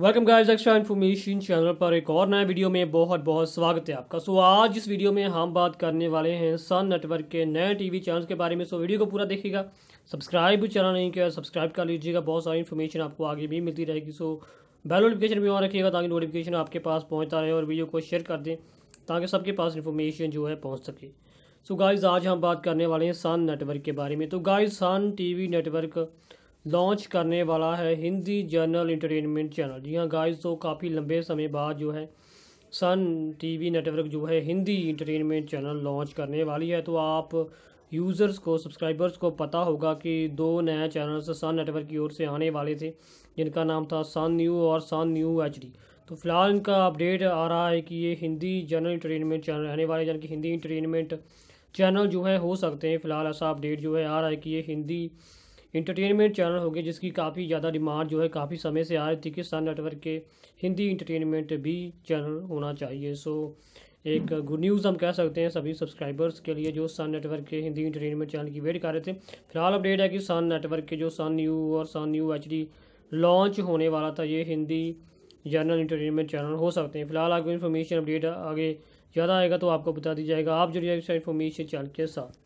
welcome guys extra information channel पर एक और नया वीडियो में बहुत बहुत स्वागत है आपका सो so, आज इस वीडियो में हम बात करने वाले हैं सन नेटवर्क के नए टीवी चैनल के बारे में सो so, वीडियो को पूरा देखिएगा सब्सक्राइब चैनल नहीं किया सब्सक्राइब कर लीजिएगा बहुत सारी इन्फॉर्मेशन आपको आगे भी मिलती रहेगी सो बेल नोटिफिकेशन भी ऑन रखिएगा ताकि नोटिफिकेशन आपके पास पहुँचता रहे और वीडियो को शेयर कर दें ताकि सबके पास इन्फॉर्मेशन जो है पहुँच सके सो गाइज़ आज हम बात करने वाले हैं सन नेटवर्क के बारे में तो guys Sun T network launch करने वाला है हिंदी जर्नल इंटरटेनमेंट चैनल जी हाँ गाइस तो काफ़ी लंबे समय बाद जो है सन टीवी नेटवर्क जो है हिंदी इंटरटेनमेंट चैनल लॉन्च करने वाली है तो आप यूज़र्स को सब्सक्राइबर्स को पता होगा कि दो नए चैनल्स सन नेटवर्क की ओर से आने वाले थे जिनका नाम था सन न्यू और सन न्यू एच तो फिलहाल इनका अपडेट आ रहा है कि ये हिंदी जर्नल इंटरटेनमेंट चैनल आने वाले यानी कि हिंदी इंटरटेनमेंट चैनल जो है हो सकते हैं फिलहाल ऐसा अपडेट जो है आ रहा है कि ये हिंदी इंटरटेनमेंट चैनल हो गए जिसकी काफ़ी ज़्यादा डिमांड जो है काफ़ी समय से आ रही थी कि सन नेटवर्क के हिंदी इंटरटेनमेंट भी चैनल होना चाहिए सो एक गुड न्यूज़ हम कह सकते हैं सभी सब्सक्राइबर्स के लिए जो सन नेटवर्क के हिंदी इंटरटेनमेंट चैनल की वेट कर रहे थे फिलहाल अपडेट है कि सन नेटवर्क के जो सन न्यू और सन न्यू एच लॉन्च होने वाला था ये हिंदी जनरल इंटरटेनमेंट चैनल हो सकते हैं फिलहाल आपको इन्फॉर्मेशन अपडेट आगे ज़्यादा आएगा तो आपको बता दी जाएगा आप जुड़िए इन्फॉर्मेशन चैनल के साथ